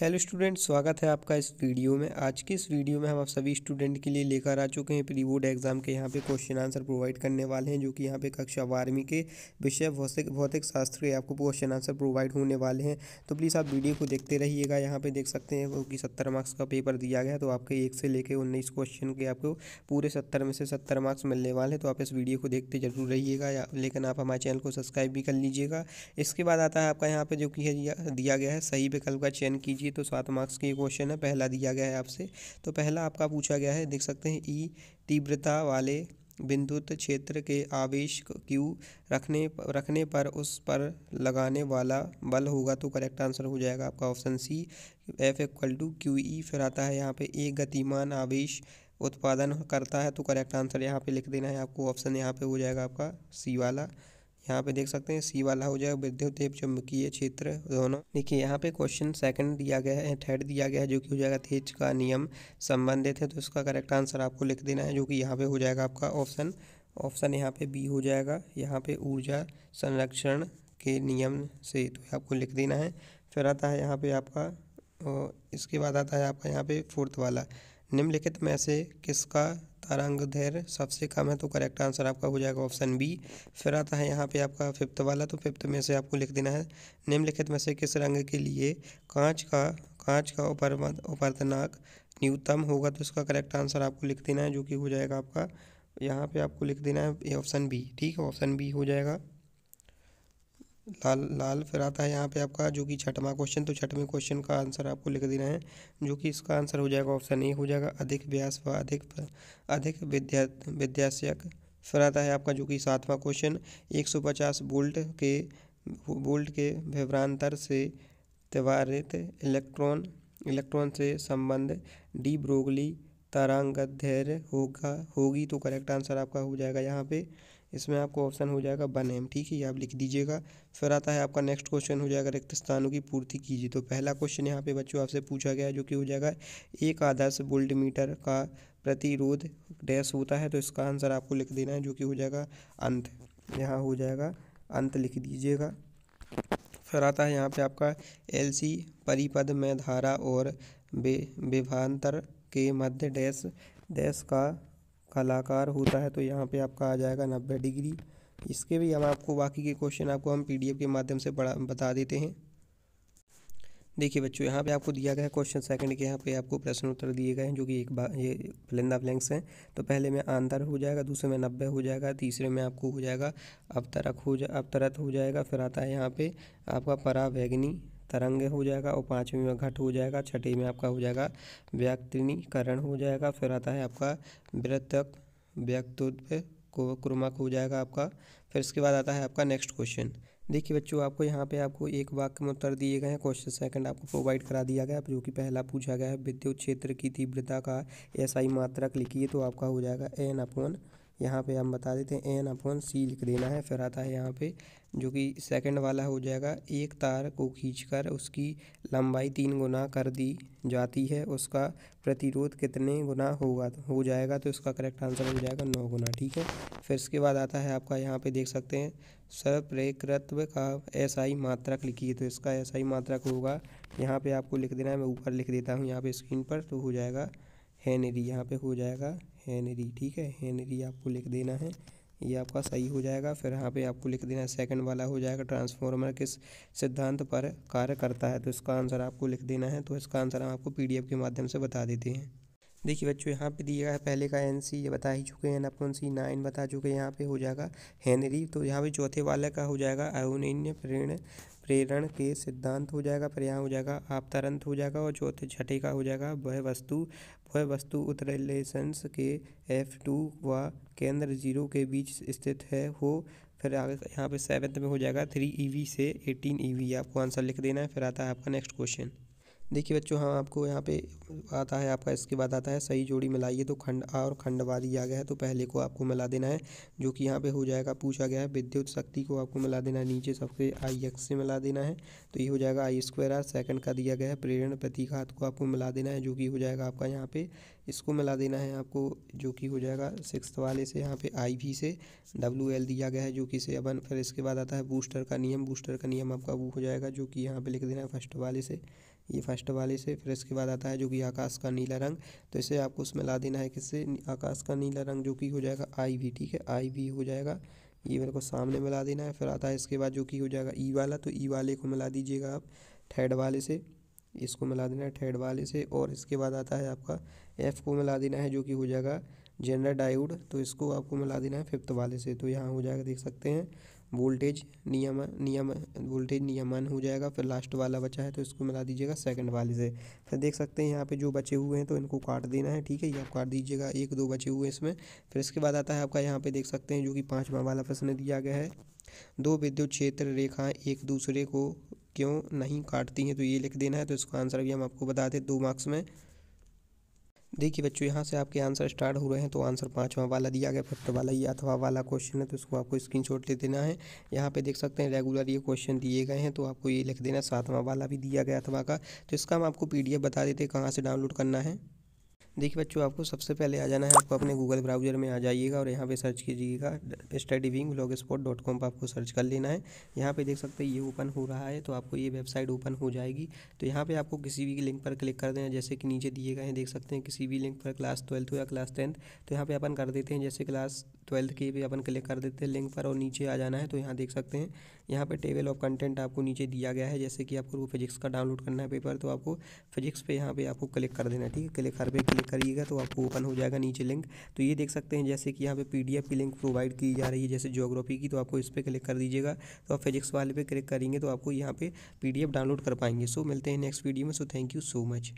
hello student स्वागत है आपका इस वीडियो में आज के इस वीडियो में हम आप सभी स्टूडेंट के लिए लेकर आ चुके हैं प्री बोर्ड एग्जाम के यहाँ पे क्वेश्चन आंसर प्रोवाइड करने वाले हैं जो कि यहाँ पे कक्षा बारहवीं के विषय भौतिक भौतिक शास्त्र के आपको क्वेश्चन आंसर प्रोवाइड होने वाले हैं तो प्लीज़ आप वीडियो को देखते रहिएगा यहाँ पर देख सकते हैं क्योंकि सत्तर मार्क्स का पेपर दिया गया तो आपके एक से लेकर उन्नीस क्वेश्चन के आपको पूरे सत्तर में से सत्तर मार्क्स मिलने वाले हैं तो आप इस वीडियो को देखते जरूर रहिएगा लेकिन आप हमारे चैनल को सब्सक्राइब भी कर लीजिएगा इसके बाद आता है आपका यहाँ पर जो कि दिया गया है सही विकल्प का चयन कीजिए लीजिए तो सात मार्क्स के क्वेश्चन है पहला दिया गया है आपसे तो पहला आपका पूछा गया है देख सकते हैं ई तीव्रता वाले विद्युत क्षेत्र के आवेश क्यू रखने रखने पर उस पर लगाने वाला बल होगा तो करेक्ट आंसर हो जाएगा आपका option C F equal to Q E फिर आता है यहाँ पे ए गतिमान आवेश उत्पादन करता है तो करेक्ट आंसर यहाँ पे लिख देना है आपको ऑप्शन यहाँ पे हो जाएगा आपका सी वाला यहाँ पे देख सकते हैं सी वाला हो जाएगा विद्युत एवं चुंबकीय क्षेत्र दोनों देखिए यहाँ पे क्वेश्चन सेकंड दिया गया है थर्ड दिया गया है जो कि हो जाएगा थेज का नियम संबंधित है तो इसका करेक्ट आंसर आपको लिख देना है जो कि यहाँ पे हो जाएगा आपका ऑप्शन ऑप्शन यहाँ पे बी हो जाएगा यहाँ पे ऊर्जा संरक्षण के नियम से तो आपको लिख देना है फिर आता है यहाँ पे आपका इसके बाद आता है आपका यहाँ पे फोर्थ वाला निम्नलिखित में से किसका तारंग धैर्य सबसे कम है तो करेक्ट आंसर आपका हो जाएगा ऑप्शन बी फिर आता है यहाँ पे आपका फिफ्थ वाला तो फिफ्थ में से आपको लिख देना है निम्नलिखित में से किस रंग के लिए कांच का कांच का उपर उपरतनाक न्यूनतम होगा तो इसका करेक्ट आंसर आपको लिख देना है जो कि हो जाएगा आपका यहाँ पे आपको लिख देना है ऑप्शन बी ठीक है ऑप्शन बी हो जाएगा लाल लाल फिर आता है यहाँ पे आपका जो कि छठवां क्वेश्चन तो छठवें क्वेश्चन का आंसर आपको लिख देना है जो कि इसका आंसर हो जाएगा ऑप्शन ए हो जाएगा अधिक व्यास व अधिक अधिक विद्या विद्याशक फिर आता है आपका जो कि सातवां क्वेश्चन 150 वोल्ट के वोल्ट के विभ्रांतर से त्वरित इलेक्ट्रॉन इलेक्ट्रॉन से संबंध डी ब्रोगली तारांग धैर्य होगा होगी तो करेक्ट आंसर आपका हो जाएगा यहाँ पे इसमें आपको ऑप्शन हो जाएगा वन एम ठीक है ये आप लिख दीजिएगा फिर आता है आपका नेक्स्ट क्वेश्चन हो जाएगा रिक्त स्थानों की पूर्ति कीजिए तो पहला क्वेश्चन यहाँ पे बच्चों आपसे पूछा गया है जो कि हो जाएगा एक आदर्श वोल्ट मीटर का प्रतिरोध डैश होता है तो इसका आंसर आपको लिख देना है जो कि हो जाएगा अंत यहाँ हो जाएगा अंत लिख दीजिएगा फिर आता है यहाँ पे आपका एलसी परिपद में धारा और बे विभांतर के मध्य डैश डैश का कलाकार होता है तो यहाँ पे आपका आ जाएगा नब्बे डिग्री इसके भी हम आपको बाकी के क्वेश्चन आपको हम पीडीएफ के माध्यम से बड़ा बता देते हैं देखिए बच्चों यहाँ पे आपको दिया गया है क्वेश्चन सेकंड के यहाँ पे आपको प्रश्न उत्तर दिए गए हैं जो कि एक बार ये फिलिंदा ब्लैंक्स हैं तो पहले में आंदर हो जाएगा दूसरे में नब्बे हो जाएगा तीसरे में आपको हो जाएगा अब तरक हो जा अब तरत हो जाएगा फिर आता है यहाँ पे आपका परावैग्नि तरंग हो जाएगा और पाँचवीं में घट हो जाएगा छठी में आपका हो जाएगा व्यक्तिकरण हो जाएगा फिर आता है आपका वृत्तक व्यक्तित्व को क्रमक हो जाएगा आपका फिर इसके बाद आता है आपका नेक्स्ट क्वेश्चन देखिए बच्चों आपको यहाँ पे आपको एक वाक्य में उत्तर दिए गए हैं क्वेश्चन सेकंड आपको प्रोवाइड करा दिया गया जो कि पहला पूछा गया है विद्युत क्षेत्र की तीव्रता का एसआई मात्रक लिखिए तो आपका हो जाएगा एन अपॉन यहाँ पे हम बता देते हैं एन अपॉन सी लिख देना है फिर आता है यहाँ पे जो कि सेकंड वाला हो जाएगा एक तार को खींचकर उसकी लंबाई तीन गुना कर दी जाती है उसका प्रतिरोध कितने गुना होगा हो जाएगा तो इसका करेक्ट आंसर हो जाएगा नौ गुना ठीक है फिर इसके बाद आता है आपका यहाँ पे देख सकते हैं सप्रेकृत्व का एसआई मात्रक लिखिए तो इसका एसआई मात्रक होगा यहाँ पे आपको लिख देना है मैं ऊपर लिख देता हूँ यहाँ पे स्क्रीन पर तो हो जाएगा हैनरी यहाँ पे हो जाएगा हैनरी ठीक है हैनरी आपको लिख देना है ये आपका सही हो जाएगा फिर यहाँ पे आपको लिख देना है सेकंड वाला हो जाएगा ट्रांसफॉर्मर किस सिद्धांत पर कार्य करता है तो इसका आंसर आपको लिख देना है तो इसका आंसर हम आपको पीडीएफ के माध्यम से बता देते हैं देखिए बच्चों यहाँ पे दिया है पहले का एन सी ये बता ही चुके हैं अपन सी नाइन बता चुके हैं यहाँ पे हो जाएगा हेनरी तो यहाँ पे चौथे वाले का हो जाएगा अवनिन्य प्रेरण प्रेरण के सिद्धांत हो जाएगा फिर यहाँ हो जाएगा आपतरंत हो जाएगा और चौथे छठे का हो जाएगा वह वस्तु वह वस्तु उत्तरलेसेंस के एफ टू व केंद्र जीरो के बीच स्थित है हो फिर आगे यहाँ पे सेवन्थ में हो जाएगा थ्री ई वी से एटीन ई वी आपको आंसर लिख देना है फिर आता है आपका नेक्स्ट क्वेश्चन देखिए बच्चों हाँ आपको यहाँ पे आता है आपका इसके बाद आता है सही जोड़ी मिलाइए तो खंड आ और खंडवादी दिया गया है तो पहले को आपको मिला देना है जो कि यहाँ पे हो जाएगा पूछा गया है विद्युत शक्ति को आपको मिला देना है नीचे सबसे आई एक्स से मिला देना है तो ये हो जाएगा आई स्क्वायर आर सेकेंड का दिया गया है प्रेरण प्रतिघात को आपको मिला देना है जो कि हो जाएगा आपका यहाँ पे इसको मिला देना है आपको जो कि हो जाएगा सिक्स वाले से यहाँ पे आई वी से डब्ल्यू एल दिया गया है जो कि से अबन फिर इसके बाद आता है बूस्टर का नियम बूस्टर का नियम आपका वो हो जाएगा जो कि यहाँ पे लिख देना है फर्स्ट वाले से ये फर्स्ट वाले से फिर इसके बाद आता है जो कि आकाश का नीला रंग तो इसे आपको उसमें ला देना है किससे आकाश का नीला रंग जो कि हो जाएगा आई वी ठीक है आई वी हो जाएगा ये मेरे को सामने मिला देना है फिर आता है इसके बाद जो कि हो जाएगा ई e वाला तो ई e वाले को मिला दीजिएगा आप थर्ड वाले से इसको मिला देना है थर्ड वाले से और इसके बाद आता है आपका एफ को मिला देना है जो कि हो जाएगा जेनर डायोड तो इसको आपको मिला देना है फिफ्थ वाले से तो यहाँ हो जाएगा देख सकते हैं वोल्टेज नियम नियम वोल्टेज नियमन हो जाएगा फिर लास्ट वाला बचा है तो इसको मिला दीजिएगा सेकंड वाले से फिर देख सकते हैं यहाँ पे जो बचे हुए हैं तो इनको काट देना है ठीक है ये आप काट दीजिएगा एक दो बचे हुए हैं इसमें फिर इसके बाद आता है आपका यहाँ पे देख सकते हैं जो कि पाँचवा वाला प्रश्न दिया गया है दो विद्युत क्षेत्र रेखाएँ एक दूसरे को क्यों नहीं काटती हैं तो ये लिख देना है तो इसका आंसर भी हम आपको बता दें दो मार्क्स में देखिए बच्चों यहाँ से आपके आंसर स्टार्ट हो रहे हैं तो आंसर पाँचवा वाला दिया गया फिफ्थ वाला ये अथवा वाला क्वेश्चन है तो इसको आपको स्क्रीन शॉट ले देना है यहाँ पे देख सकते हैं रेगुलर ये क्वेश्चन दिए गए हैं तो आपको ये लिख देना सातवां वाला भी दिया गया अथवा का तो इसका हम आपको पी बता देते कहाँ से डाउनलोड करना है देखिए बच्चों आपको सबसे पहले आ जाना है आपको अपने गूगल ब्राउज़र में आ जाइएगा और यहाँ पे सर्च कीजिएगा study wing blogspot dot com पर आपको सर्च कर लेना है यहाँ पे देख सकते हैं ये ओपन हो रहा है तो आपको ये वेबसाइट ओपन हो जाएगी तो यहाँ पे आपको किसी भी लिंक पर क्लिक कर देना जैसे कि नीचे दिए गए हैं देख सकते हैं किसी भी लिंक पर क्लास ट्वेल्थ या क्लास टेंथ तो यहाँ पर अपन कर देते हैं जैसे क्लास ट्वेल्थ के भी अपन क्लिक कर देते हैं लिंक पर और नीचे आ जाना है तो यहाँ देख सकते हैं यहाँ पर टेबल ऑफ कंटेंट आपको नीचे दिया गया है जैसे कि आपको फिजिक्स का डाउनलोड करना है पेपर तो आपको फिजिक्स पर यहाँ पर आपको क्लिक कर देना ठीक है क्लिक कर पे क्लिक क्लिक करिएगा तो आपको ओपन हो जाएगा नीचे लिंक तो ये देख सकते हैं जैसे कि यहाँ पे पीडीएफ की लिंक प्रोवाइड की जा रही है जैसे जोग्राफी की तो आपको इस पर क्लिक कर दीजिएगा तो आप फिजिक्स वाले पे क्लिक करेंगे तो आपको यहाँ पे पीडीएफ डाउनलोड कर पाएंगे सो मिलते हैं नेक्स्ट वीडियो में so thank you so much